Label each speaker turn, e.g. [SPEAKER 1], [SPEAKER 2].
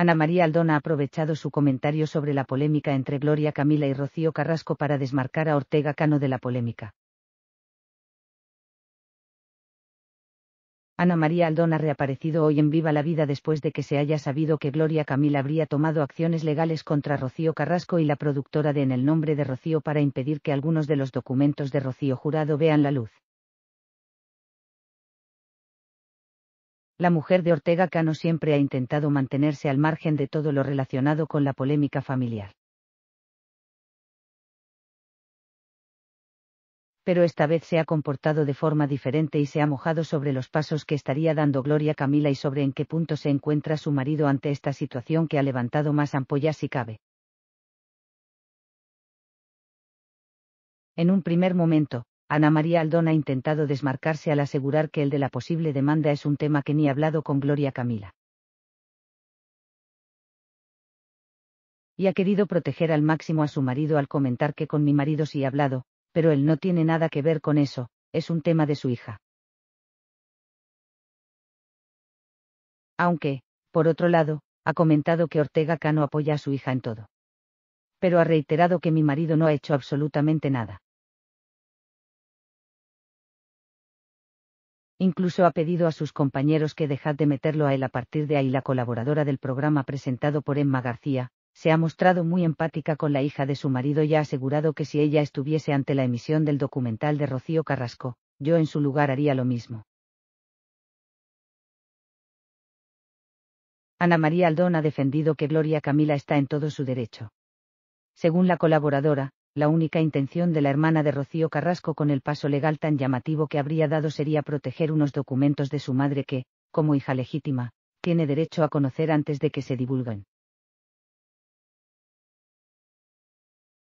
[SPEAKER 1] Ana María Aldona ha aprovechado su comentario sobre la polémica entre Gloria Camila y Rocío Carrasco para desmarcar a Ortega Cano de la polémica. Ana María Aldona ha reaparecido hoy en Viva la Vida después de que se haya sabido que Gloria Camila habría tomado acciones legales contra Rocío Carrasco y la productora de En el nombre de Rocío para impedir que algunos de los documentos de Rocío Jurado vean la luz. la mujer de Ortega Cano siempre ha intentado mantenerse al margen de todo lo relacionado con la polémica familiar. Pero esta vez se ha comportado de forma diferente y se ha mojado sobre los pasos que estaría dando Gloria Camila y sobre en qué punto se encuentra su marido ante esta situación que ha levantado más ampollas si cabe. En un primer momento, Ana María Aldón ha intentado desmarcarse al asegurar que el de la posible demanda es un tema que ni ha hablado con Gloria Camila. Y ha querido proteger al máximo a su marido al comentar que con mi marido sí ha hablado, pero él no tiene nada que ver con eso, es un tema de su hija. Aunque, por otro lado, ha comentado que Ortega Cano apoya a su hija en todo. Pero ha reiterado que mi marido no ha hecho absolutamente nada. Incluso ha pedido a sus compañeros que dejad de meterlo a él a partir de ahí. La colaboradora del programa presentado por Emma García, se ha mostrado muy empática con la hija de su marido y ha asegurado que si ella estuviese ante la emisión del documental de Rocío Carrasco, yo en su lugar haría lo mismo. Ana María Aldón ha defendido que Gloria Camila está en todo su derecho. Según la colaboradora, la única intención de la hermana de Rocío Carrasco con el paso legal tan llamativo que habría dado sería proteger unos documentos de su madre que, como hija legítima, tiene derecho a conocer antes de que se divulguen.